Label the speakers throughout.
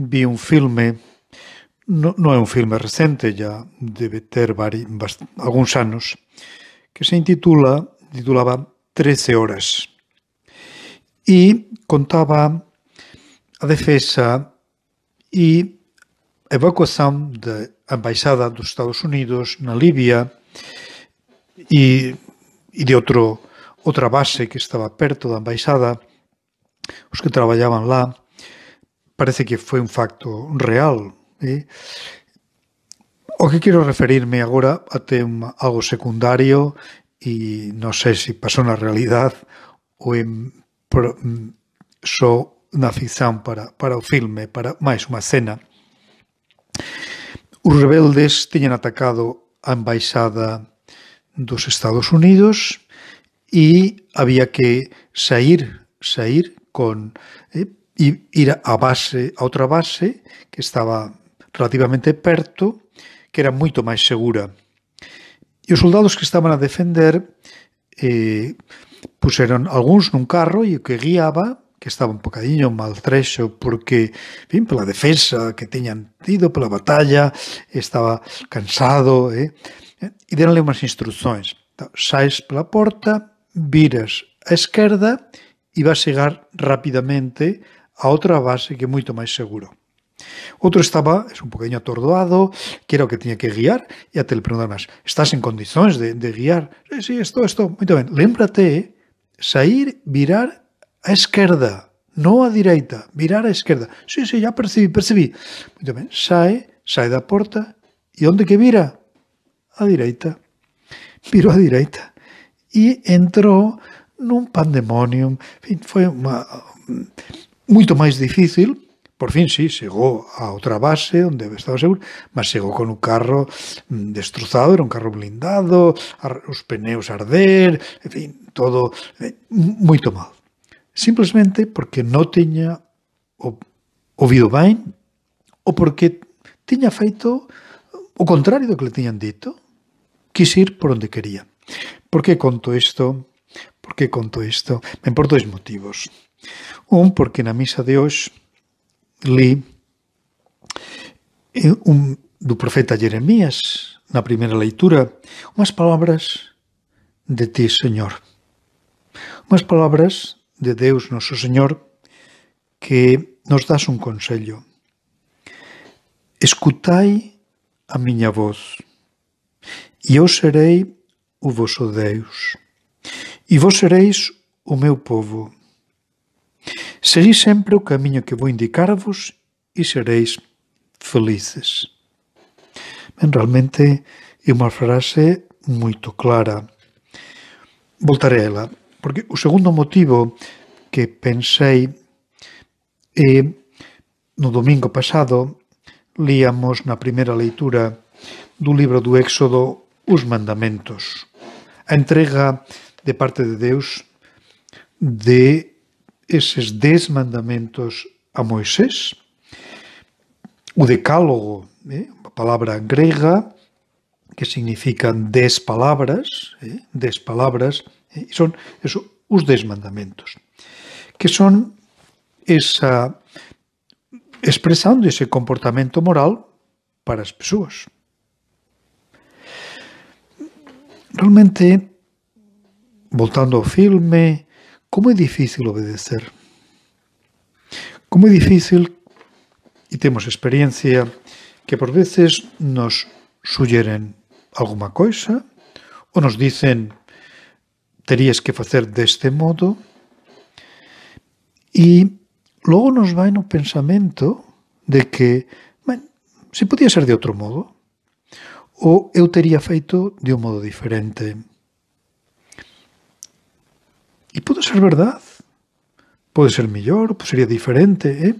Speaker 1: vi un filme non no é un filme recente, ya debe ter vari, bast, algúns anos, que se intitula, titulaba 13 horas. E contaba a defesa e a evacuación da embaixada dos Estados Unidos na Libia e, e de outro, outra base que estaba perto da embaixada, os que traballaban lá, parece que foi un facto real. E, ¿eh? o que quero referirme agora ter un, algo secundario e non sei se pasou na realidade ou en, pro, só na ficción para, para o filme, para máis unha cena. Os rebeldes tiñan atacado a embaixada dos Estados Unidos e había que sair, sair con eh, e ir á base, a outra base que estaba relativamente perto, que era moito máis segura. E os soldados que estaban a defender eh, puseron algúns nun carro e o que guiaba, que estaba un bocadiño maltrexo porque, fin, pola defensa que teñan tido, pola batalla, estaba cansado, eh? e deronle unhas instruccións. Sais pola porta, viras á esquerda e vas chegar rapidamente a otra base que es mucho más seguro. Otro estaba, es un pequeño atordoado, que era que tenía que guiar, a te le perdonas. estás en condiciones de, guiar? Sí, sí, esto, esto, muy bien. Lémbrate, salir, virar a izquierda, no a derecha, virar a izquierda. Sí, sí, ya percibí, percibí. muy sale sae, sae la puerta y e dónde que vira? derecha. direita. a derecha. Y e entró en un pandemonium. En fin, Fue una moito máis difícil, por fin, sí, chegou a outra base onde estaba seguro, mas chegou con un carro mm, destrozado, era un carro blindado, os pneus arder, en fin, todo eh, moito mal. Simplemente porque non teña o, ouvido ben ou porque tiña feito o contrario do que le tiñan dito. Quis ir por onde quería. Por que conto isto? Por que conto isto? Ben, por dois motivos. Um, porque na missa de hoje li eh, do profeta Jeremias, na primeira leitura, umas palavras de ti, Senhor. Umas palavras de Deus, nosso Senhor, que nos das um conselho. Escutai a minha voz, e eu serei o vosso Deus, e vós sereis o meu povo Seguí sempre o camiño que vou indicarvos e sereis felices. Ben, realmente é unha frase moito clara. Voltaré a ela, porque o segundo motivo que pensei é no domingo pasado líamos na primeira leitura do libro do Éxodo os mandamentos. A entrega de parte de Deus de eses dez mandamentos a Moisés, o decálogo, eh, a palabra grega, que significa dez palabras, eh, dez palabras, eh, son eso, os dez mandamentos, que son esa expresando ese comportamento moral para as persoas. Realmente, voltando ao filme, Como é difícil obedecer? Como é difícil, e temos experiencia, que por veces nos sulleren alguma coisa ou nos dicen terías que facer deste modo e logo nos vai no pensamento de que ben, se podía ser de outro modo ou eu teria feito de un modo diferente Y puede ser verdad. puede ser mejor, sería diferente, eh?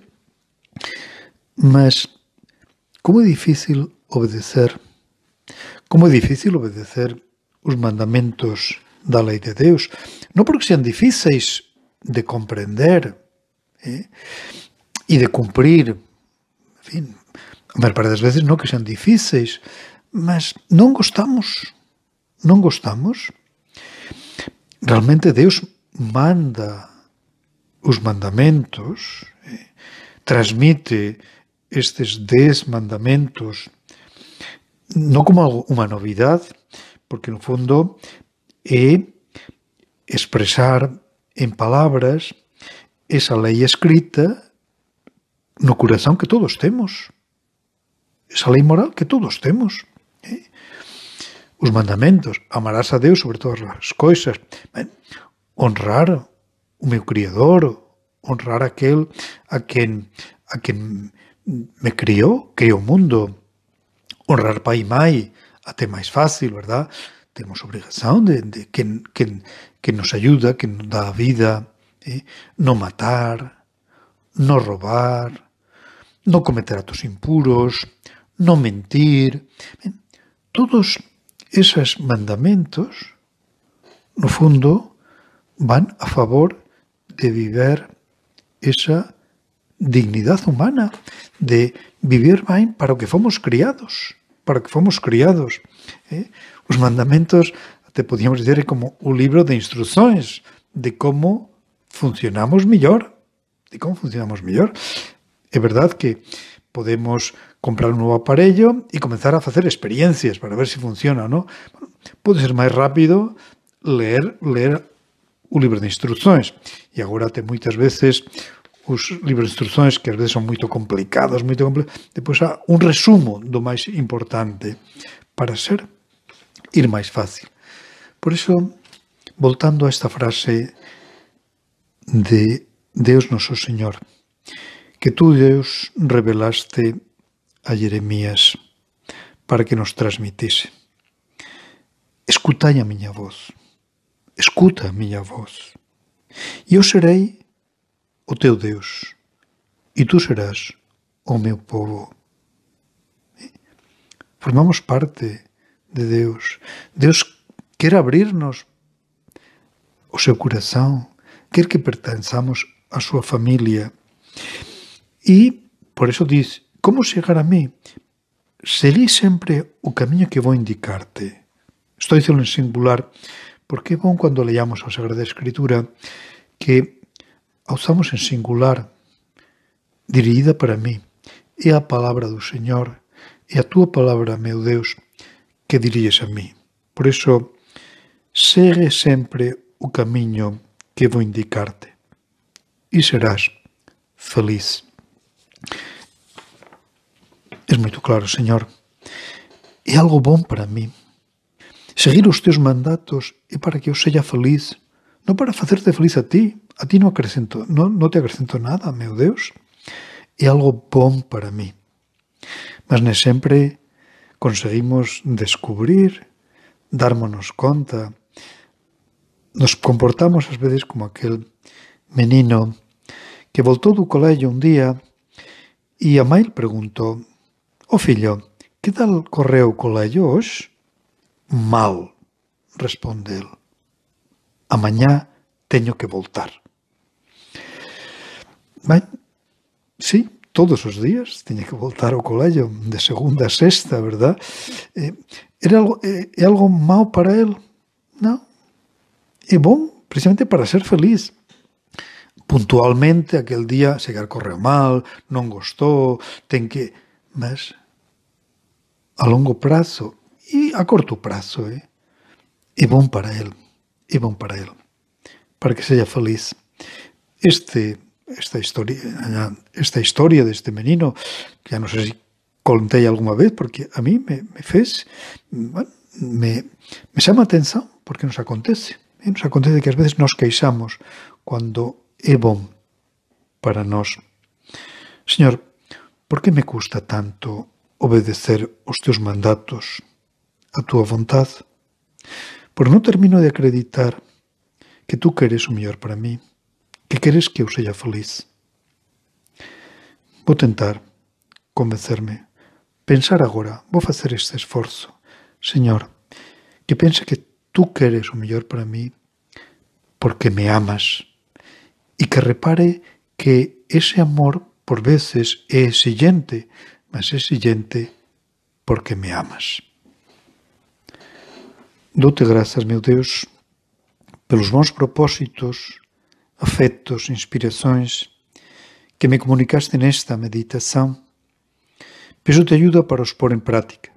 Speaker 1: Mas, ¿cómo es difícil obedecer, ¿Cómo es difícil obedecer los mandamientos de la ley de Dios? No porque sean difíciles de comprender ¿eh? y de cumplir. en fin, a ver para las veces no que sean difíciles mas no gustamos no gustamos. Realmente Dios... manda os mandamentos, eh, transmite estes dez mandamentos non como unha novidade, porque no fondo é expresar en palabras esa lei escrita no corazón que todos temos. Esa lei moral que todos temos. Eh. Os mandamentos, amarás a Deus sobre todas as coisas. Ben, honrar a mi criador, honrar a aquel a quien, a quien me crió, creó el mundo. Honrar Pai Mai, a tema es fácil, ¿verdad? Tenemos obligación de, de quien, nos ayuda, quien nos da vida, eh? no matar, no robar, no cometer actos impuros, no mentir. Todos esos mandamientos, no fondo, van a favor de vivir esa dignidad humana, de vivir bien para lo que fomos criados, para que fomos criados. ¿eh? Los mandamientos, te podríamos decir, como un libro de instrucciones de cómo funcionamos mejor, de cómo funcionamos mejor. Es verdad que podemos comprar un nuevo aparello y comenzar a hacer experiencias para ver si funciona o no. Puede ser más rápido leer, leer o libro de instruccións. E agora até moitas veces os libros de instruccións que ás veces son moito complicados, moito complicados. Depois há un resumo do máis importante para ser ir máis fácil. Por iso, voltando a esta frase de Deus noso Señor, que tú, Deus, revelaste a Jeremías para que nos transmitise. Escutai a miña voz. Escuta a minha voz, e eu serei o teu Deus, e tu serás o meu povo. Formamos parte de Deus. Deus quer abrir-nos o seu coração, quer que pertençamos à sua família. E por isso diz: Como chegar a mim? Segui sempre o caminho que vou indicar-te. Estou dizendo em singular porque é bom quando leamos a Sagrada Escritura que a usamos em singular, dirigida para mim. É a palavra do Senhor, é a tua palavra, meu Deus, que diriges a mim. Por isso, segue sempre o caminho que vou indicar-te e serás feliz. É muito claro, Senhor. É algo bom para mim. Seguir os teus mandatos é para que eu seja feliz, non para facerte feliz a ti. A ti non, acrescento, non, non te acrescento nada, meu Deus. É algo bom para mí. Mas ne sempre conseguimos descubrir, dármonos conta. Nos comportamos ás veces como aquel menino que voltou do colegio un día e a mãe lhe preguntou «O oh, fillo, que tal correu o colegio hoxe?» Mal, responde el. A mañá teño que voltar. Ben, sí, todos os días teño que voltar ao colegio de segunda a sexta, verdad? Eh, era algo, eh, é algo mau para el? Non. É bom, precisamente para ser feliz. Puntualmente, aquel día, se correu mal, non gostou, ten que... Mas, a longo prazo, e a corto prazo é, é bom para ele, é bom para ele, para que seja feliz. Este, esta historia, esta historia deste menino, que ya non sei se contei alguma vez, porque a mí me, me fez, me, me chama a atención, porque nos acontece. E ¿eh? nos acontece que ás veces nos queixamos quando é bom para nós. Señor, por que me custa tanto obedecer os teus mandatos? a tu voluntad, Pero no termino de acreditar que tú queres lo mejor para mí, que queres que yo sea feliz. a tentar convencerme, pensar voy a hacer este esfuerzo, Señor, que piense que tú queres lo mejor para mí porque me amas y que repare que ese amor por veces es exigente, mas es exigente porque me amas. Dou-te graças, meu Deus, pelos bons propósitos, afetos, inspirações que me comunicaste nesta meditação. Peço-te ajuda para os pôr em prática.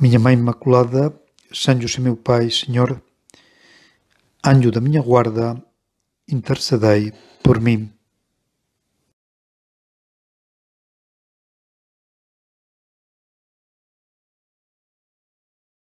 Speaker 1: Minha Mãe Imaculada, São José, meu Pai, Senhor, anjo da minha guarda, intercedei por mim.